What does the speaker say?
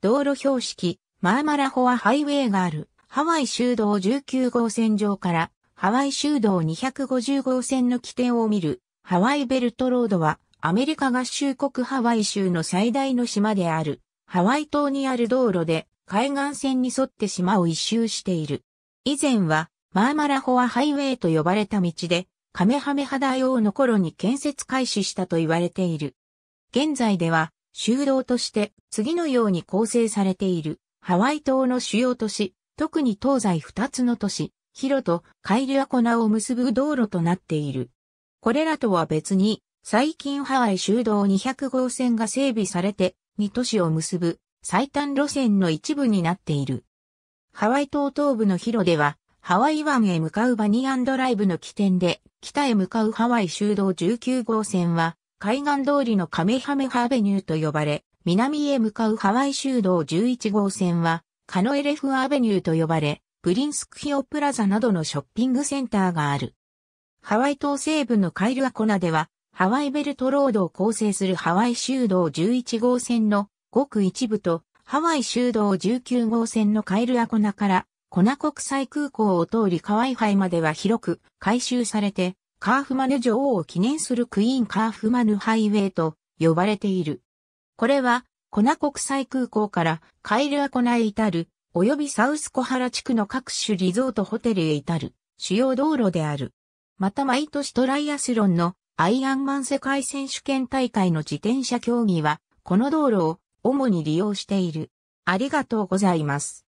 道路標識、マーマラホアハイウェイがある、ハワイ州道19号線上から、ハワイ州道250号線の起点を見る、ハワイベルトロードは、アメリカ合衆国ハワイ州の最大の島である、ハワイ島にある道路で、海岸線に沿って島を一周している。以前は、マーマラホアハイウェイと呼ばれた道で、カメハメハ大王の頃に建設開始したと言われている。現在では、修道として次のように構成されているハワイ島の主要都市、特に東西二つの都市、ヒロとカイリアコナを結ぶ道路となっている。これらとは別に、最近ハワイ修道200号線が整備されて、2都市を結ぶ最短路線の一部になっている。ハワイ島東部のヒロでは、ハワイ湾へ向かうバニアンドライブの起点で、北へ向かうハワイ修道19号線は、海岸通りのカメハメハアベニューと呼ばれ、南へ向かうハワイ州道11号線は、カノエレフアベニューと呼ばれ、プリンスクヒオプラザなどのショッピングセンターがある。ハワイ島西部のカイルアコナでは、ハワイベルトロードを構成するハワイ州道11号線のごく一部と、ハワイ州道19号線のカイルアコナから、コナ国際空港を通りカワイハイまでは広く改修されて、カーフマヌ女王を記念するクイーンカーフマヌハイウェイと呼ばれている。これは、コナ国際空港からカイルアコナへ至る、及びサウスコハラ地区の各種リゾートホテルへ至る主要道路である。また毎年トライアスロンのアイアンマン世界選手権大会の自転車競技は、この道路を主に利用している。ありがとうございます。